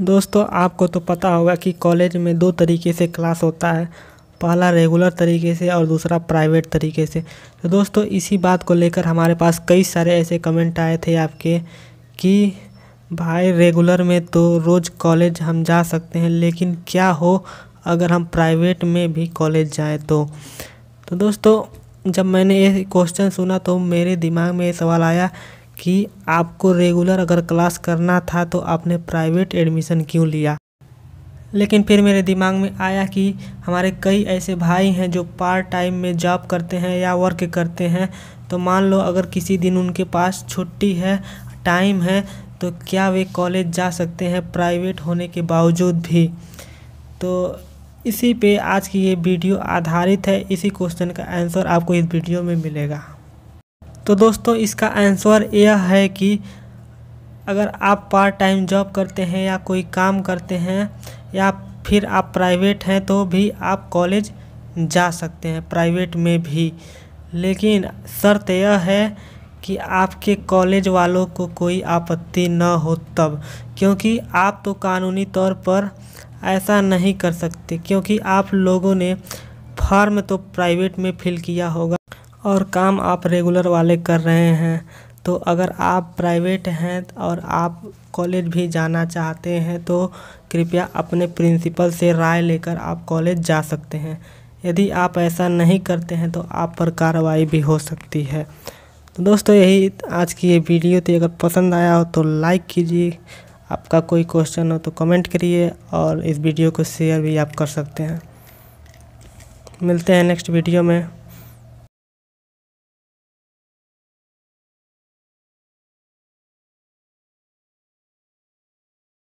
दोस्तों आपको तो पता होगा कि कॉलेज में दो तरीके से क्लास होता है पहला रेगुलर तरीके से और दूसरा प्राइवेट तरीके से तो दोस्तों इसी बात को लेकर हमारे पास कई सारे ऐसे कमेंट आए थे आपके कि भाई रेगुलर में तो रोज़ कॉलेज हम जा सकते हैं लेकिन क्या हो अगर हम प्राइवेट में भी कॉलेज जाएँ तो तो दोस्तों जब मैंने ये क्वेश्चन सुना तो मेरे दिमाग में ये सवाल आया कि आपको रेगुलर अगर क्लास करना था तो आपने प्राइवेट एडमिशन क्यों लिया लेकिन फिर मेरे दिमाग में आया कि हमारे कई ऐसे भाई हैं जो पार्ट टाइम में जॉब करते हैं या वर्क करते हैं तो मान लो अगर किसी दिन उनके पास छुट्टी है टाइम है तो क्या वे कॉलेज जा सकते हैं प्राइवेट होने के बावजूद भी तो इसी पे आज की ये वीडियो आधारित है इसी क्वेश्चन का आंसर आपको इस वीडियो में मिलेगा तो दोस्तों इसका आंसर यह है कि अगर आप पार्ट टाइम जॉब करते हैं या कोई काम करते हैं या फिर आप प्राइवेट हैं तो भी आप कॉलेज जा सकते हैं प्राइवेट में भी लेकिन शर्त यह है कि आपके कॉलेज वालों को कोई आपत्ति न हो तब क्योंकि आप तो कानूनी तौर पर ऐसा नहीं कर सकते क्योंकि आप लोगों ने फॉर्म तो प्राइवेट में फिल किया होगा और काम आप रेगुलर वाले कर रहे हैं तो अगर आप प्राइवेट हैं और आप कॉलेज भी जाना चाहते हैं तो कृपया अपने प्रिंसिपल से राय लेकर आप कॉलेज जा सकते हैं यदि आप ऐसा नहीं करते हैं तो आप पर कार्रवाई भी हो सकती है तो दोस्तों यही आज की ये वीडियो थी अगर पसंद आया हो तो लाइक कीजिए आपका कोई क्वेश्चन हो तो कमेंट करिए और इस वीडियो को शेयर भी आप कर सकते हैं मिलते हैं नेक्स्ट वीडियो में